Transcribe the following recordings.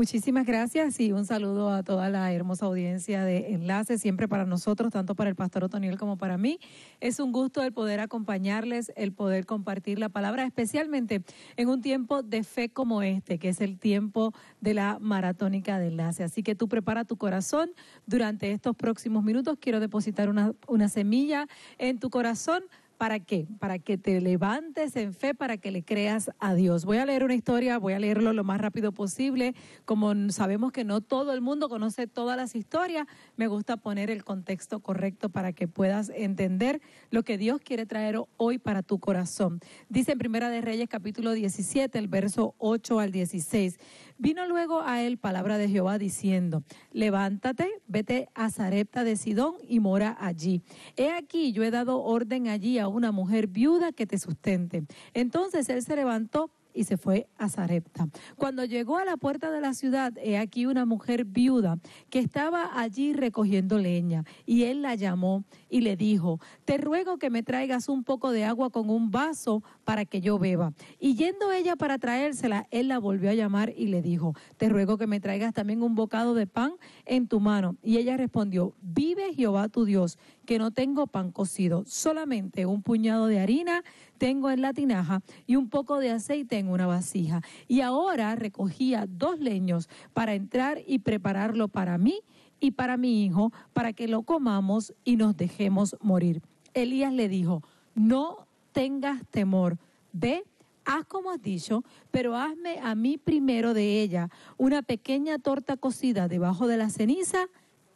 Muchísimas gracias y un saludo a toda la hermosa audiencia de Enlace, siempre para nosotros, tanto para el pastor Otoniel como para mí. Es un gusto el poder acompañarles, el poder compartir la palabra, especialmente en un tiempo de fe como este, que es el tiempo de la maratónica de Enlace. Así que tú prepara tu corazón durante estos próximos minutos. Quiero depositar una, una semilla en tu corazón ¿Para qué? Para que te levantes en fe, para que le creas a Dios. Voy a leer una historia, voy a leerlo lo más rápido posible. Como sabemos que no todo el mundo conoce todas las historias, me gusta poner el contexto correcto para que puedas entender lo que Dios quiere traer hoy para tu corazón. Dice en Primera de Reyes capítulo 17, el verso 8 al 16. Vino luego a él palabra de Jehová diciendo, levántate, vete a Zarepta de Sidón y mora allí. He aquí, yo he dado orden allí a una mujer viuda que te sustente. Entonces él se levantó y se fue a Zarepta. Cuando llegó a la puerta de la ciudad, he aquí una mujer viuda que estaba allí recogiendo leña, y él la llamó y le dijo, te ruego que me traigas un poco de agua con un vaso para que yo beba. Y yendo ella para traérsela, él la volvió a llamar y le dijo, te ruego que me traigas también un bocado de pan en tu mano. Y ella respondió, vive Jehová tu Dios, que no tengo pan cocido, solamente un puñado de harina tengo en la tinaja y un poco de aceite en una vasija. Y ahora recogía dos leños para entrar y prepararlo para mí y para mi hijo, para que lo comamos y nos dejemos morir. Elías le dijo, no tengas temor. Ve, haz como has dicho, pero hazme a mí primero de ella una pequeña torta cocida debajo de la ceniza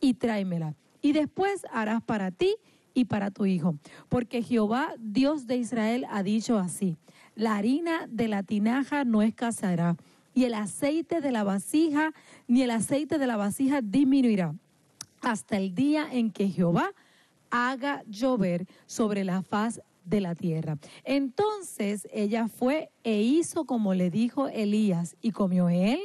y tráemela. Y después harás para ti y para tu hijo. Porque Jehová, Dios de Israel, ha dicho así, la harina de la tinaja no escasará y el aceite de la vasija, ni el aceite de la vasija disminuirá, hasta el día en que Jehová haga llover sobre la faz de la tierra. Entonces ella fue e hizo como le dijo Elías, y comió él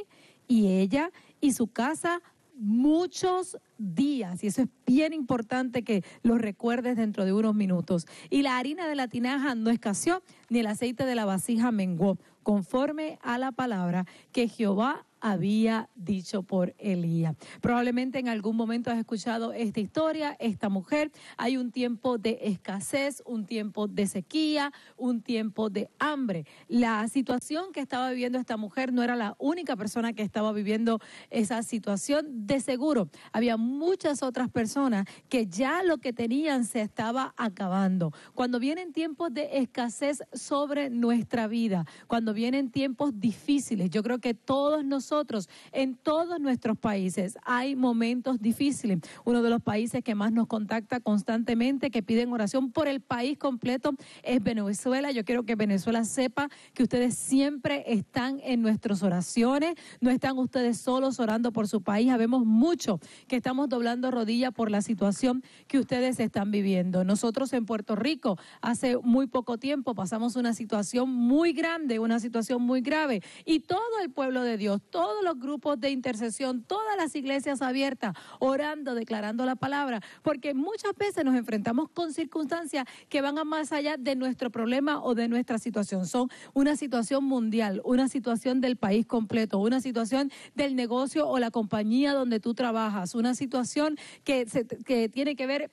y ella y su casa muchos días, y eso es bien importante que lo recuerdes dentro de unos minutos. Y la harina de la tinaja no escaseó, ni el aceite de la vasija menguó, conforme a la palabra que Jehová había dicho por Elías. Probablemente en algún momento has escuchado esta historia, esta mujer. Hay un tiempo de escasez, un tiempo de sequía, un tiempo de hambre. La situación que estaba viviendo esta mujer no era la única persona que estaba viviendo esa situación. De seguro, había muchas otras personas que ya lo que tenían se estaba acabando. Cuando vienen tiempos de escasez sobre nuestra vida, cuando vienen tiempos difíciles, yo creo que todos nos en todos nuestros países, hay momentos difíciles. Uno de los países que más nos contacta constantemente, que piden oración por el país completo, es Venezuela. Yo quiero que Venezuela sepa que ustedes siempre están en nuestras oraciones, no están ustedes solos orando por su país. sabemos mucho que estamos doblando rodillas por la situación que ustedes están viviendo. Nosotros en Puerto Rico hace muy poco tiempo pasamos una situación muy grande, una situación muy grave y todo el pueblo de Dios, todo todos los grupos de intercesión, todas las iglesias abiertas, orando, declarando la palabra, porque muchas veces nos enfrentamos con circunstancias que van a más allá de nuestro problema o de nuestra situación. Son una situación mundial, una situación del país completo, una situación del negocio o la compañía donde tú trabajas, una situación que, tiene que ver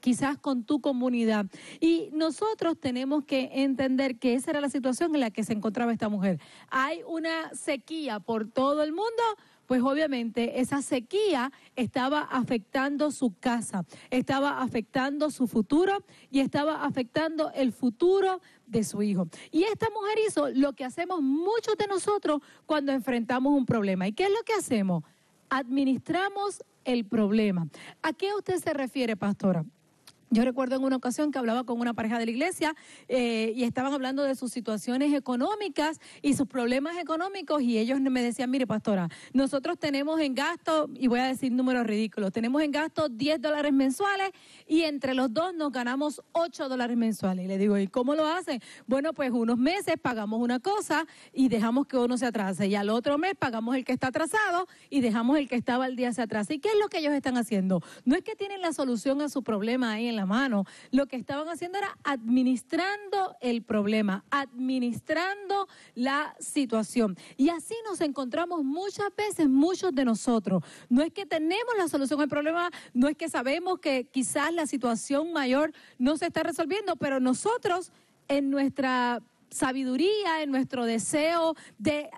quizás con tu comunidad. Y nosotros tenemos que entender que esa era la situación en la que se encontraba esta mujer. Hay una sequía por todo el mundo, pues obviamente esa sequía estaba afectando su casa, estaba afectando su futuro y estaba afectando el futuro de su hijo. Y esta mujer hizo lo que hacemos muchos de nosotros cuando enfrentamos un problema. ¿Y qué es lo que hacemos? Administramos el problema. ¿A qué usted se refiere, pastora? Yo recuerdo en una ocasión que hablaba con una pareja de la iglesia eh, y estaban hablando de sus situaciones económicas y sus problemas económicos y ellos me decían, mire pastora, nosotros tenemos en gasto, y voy a decir números ridículos, tenemos en gasto 10 dólares mensuales y entre los dos nos ganamos 8 dólares mensuales. Y le digo, ¿y cómo lo hacen? Bueno, pues unos meses pagamos una cosa y dejamos que uno se atrase y al otro mes pagamos el que está atrasado y dejamos el que estaba el día hacia atrás. ¿Y qué es lo que ellos están haciendo? No es que tienen la solución a su problema ahí en mano. Lo que estaban haciendo era administrando el problema, administrando la situación. Y así nos encontramos muchas veces, muchos de nosotros. No es que tenemos la solución al problema, no es que sabemos que quizás la situación mayor no se está resolviendo, pero nosotros en nuestra sabiduría, en nuestro deseo de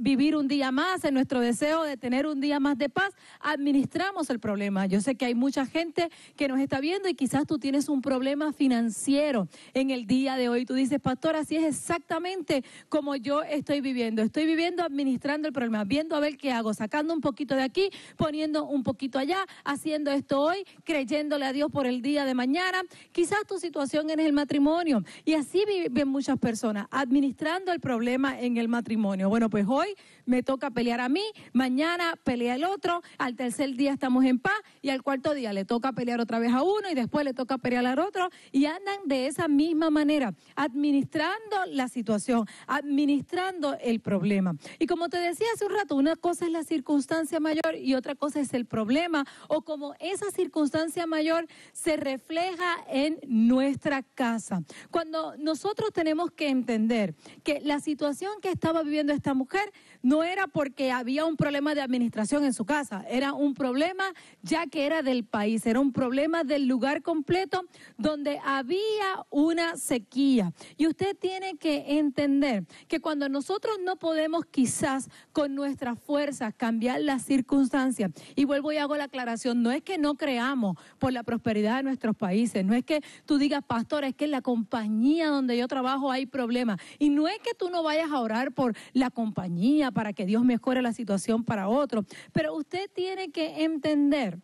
vivir un día más, en nuestro deseo de tener un día más de paz, administramos el problema. Yo sé que hay mucha gente que nos está viendo y quizás tú tienes un problema financiero en el día de hoy. Tú dices, pastor, así es exactamente como yo estoy viviendo. Estoy viviendo administrando el problema, viendo a ver qué hago, sacando un poquito de aquí, poniendo un poquito allá, haciendo esto hoy, creyéndole a Dios por el día de mañana. Quizás tu situación es el matrimonio y así viven muchas personas administrando el problema en el matrimonio. Bueno, pues hoy me toca pelear a mí, mañana pelea el otro, al tercer día estamos en paz y al cuarto día le toca pelear otra vez a uno y después le toca pelear al otro y andan de esa misma manera, administrando la situación, administrando el problema. Y como te decía hace un rato, una cosa es la circunstancia mayor y otra cosa es el problema o como esa circunstancia mayor se refleja en nuestra casa. Cuando nosotros tenemos que entender que la situación que estaba viviendo esta mujer no era porque había un problema de administración en su casa, era un problema ya que era del país, era un problema del lugar completo donde había una sequía. Y usted tiene que entender que cuando nosotros no podemos quizás con nuestras fuerzas cambiar las circunstancias, y vuelvo y hago la aclaración, no es que no creamos por la prosperidad de nuestros países, no es que tú digas, pastor, es que en la compañía donde yo trabajo hay problemas, y no es que tú no vayas a orar por la compañía, para que Dios mejore la situación para otro, pero usted tiene que entender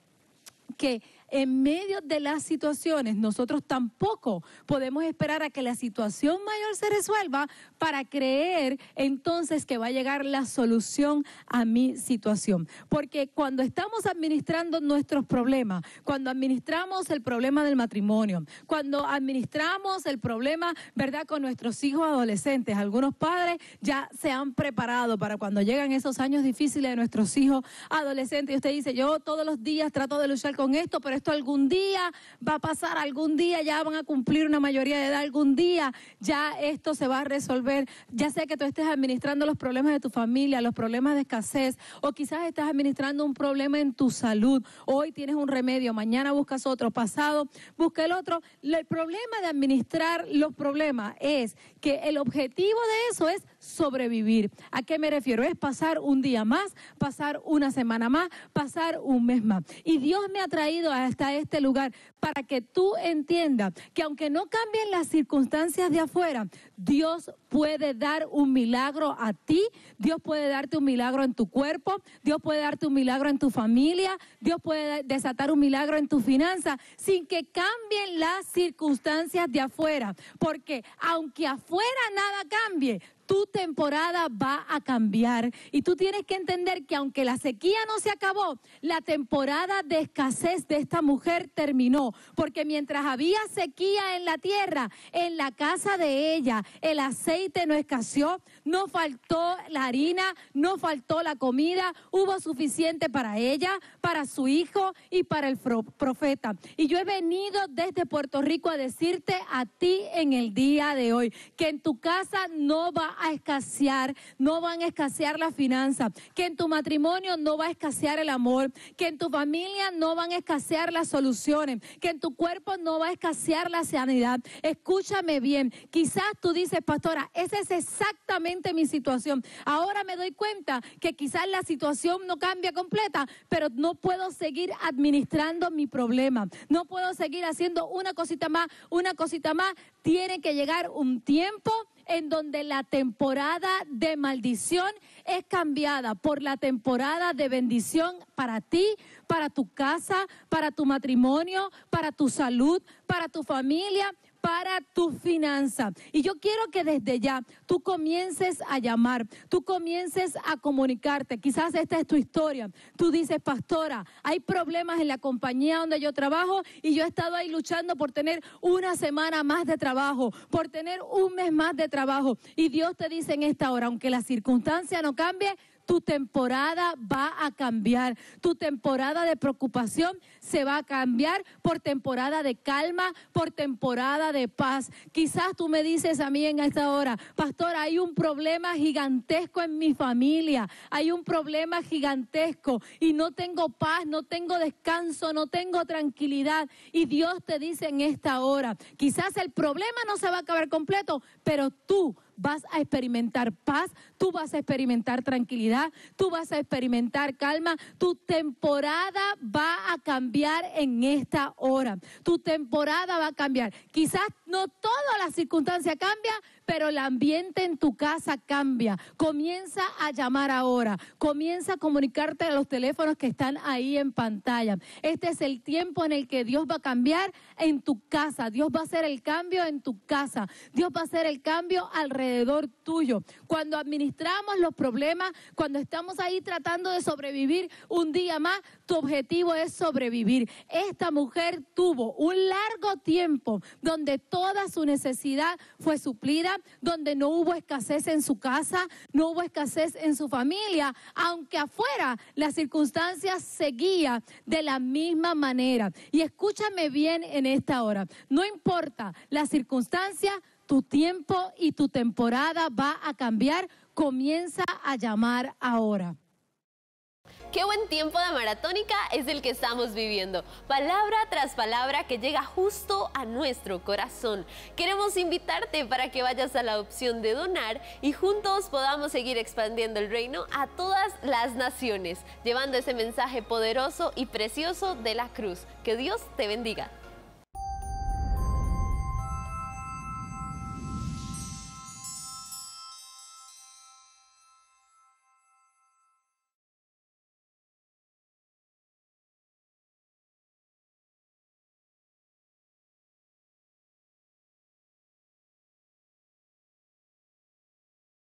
que en medio de las situaciones, nosotros tampoco podemos esperar a que la situación mayor se resuelva para creer entonces que va a llegar la solución a mi situación. Porque cuando estamos administrando nuestros problemas, cuando administramos el problema del matrimonio, cuando administramos el problema, ¿verdad?, con nuestros hijos adolescentes, algunos padres ya se han preparado para cuando llegan esos años difíciles de nuestros hijos adolescentes y usted dice, yo todos los días trato de luchar con esto, pero esto algún día va a pasar, algún día ya van a cumplir una mayoría de edad, algún día ya esto se va a resolver, ya sea que tú estés administrando los problemas de tu familia, los problemas de escasez, o quizás estás administrando un problema en tu salud, hoy tienes un remedio, mañana buscas otro, pasado busca el otro. El problema de administrar los problemas es que el objetivo de eso es sobrevivir. ¿A qué me refiero? Es pasar un día más, pasar una semana más, pasar un mes más. Y Dios me ha traído hasta este lugar para que tú entiendas que aunque no cambien las circunstancias de afuera, Dios puede dar un milagro a ti, Dios puede darte un milagro en tu cuerpo, Dios puede darte un milagro en tu familia, Dios puede desatar un milagro en tu finanza, sin que cambien las circunstancias de afuera. Porque aunque afuera nada cambie, tu temporada va a cambiar y tú tienes que entender que aunque la sequía no se acabó, la temporada de escasez de esta mujer terminó, porque mientras había sequía en la tierra, en la casa de ella, el aceite no escaseó, no faltó la harina, no faltó la comida, hubo suficiente para ella, para su hijo y para el profeta. Y yo he venido desde Puerto Rico a decirte a ti en el día de hoy que en tu casa no va a escasear, no van a escasear las finanzas, que en tu matrimonio no va a escasear el amor, que en tu familia no van a escasear las soluciones, que en tu cuerpo no va a escasear la sanidad. Escúchame bien, quizás tú dices, pastora, ese es exactamente mi situación. Ahora me doy cuenta que quizás la situación no cambia completa, pero no puedo seguir administrando mi problema. No puedo seguir haciendo una cosita más, una cosita más. Tiene que llegar un tiempo en donde la temporada de maldición es cambiada por la temporada de bendición para ti, para tu casa, para tu matrimonio, para tu salud, para tu familia, para tu finanza. Y yo quiero que desde ya tú comiences a llamar, tú comiences a comunicarte. Quizás esta es tu historia. Tú dices, pastora, hay problemas en la compañía donde yo trabajo y yo he estado ahí luchando por tener una semana más de trabajo, por tener un mes más de trabajo. Y Dios te dice en esta hora, aunque la circunstancia no cambie, tu temporada va a cambiar. Tu temporada de preocupación se va a cambiar por temporada de calma, por temporada de paz. Quizás tú me dices a mí en esta hora, pastor, hay un problema gigantesco en mi familia, hay un problema gigantesco y no tengo paz, no tengo descanso, no tengo tranquilidad. Y Dios te dice en esta hora, quizás el problema no se va a acabar completo, pero tú vas a experimentar paz, tú vas a experimentar tranquilidad, tú vas a experimentar calma, tu temporada va a cambiar en esta hora, tu temporada va a cambiar. Quizás no toda la circunstancia cambia, pero el ambiente en tu casa cambia. Comienza a llamar ahora, comienza a comunicarte a los teléfonos que están ahí en pantalla. Este es el tiempo en el que Dios va a cambiar en tu casa. Dios va a hacer el cambio en tu casa. Dios va a hacer el cambio alrededor tuyo. Cuando administramos los problemas, cuando estamos ahí tratando de sobrevivir un día más, tu objetivo es sobrevivir. Esta mujer tuvo un largo tiempo donde toda su necesidad fue suplida, donde no hubo escasez en su casa, no hubo escasez en su familia, aunque afuera las circunstancias seguían de la misma manera. Y escúchame bien en esta hora, no importa la circunstancia tu tiempo y tu temporada va a cambiar, comienza a llamar ahora. Qué buen tiempo de maratónica es el que estamos viviendo. Palabra tras palabra que llega justo a nuestro corazón. Queremos invitarte para que vayas a la opción de donar y juntos podamos seguir expandiendo el reino a todas las naciones, llevando ese mensaje poderoso y precioso de la cruz. Que Dios te bendiga.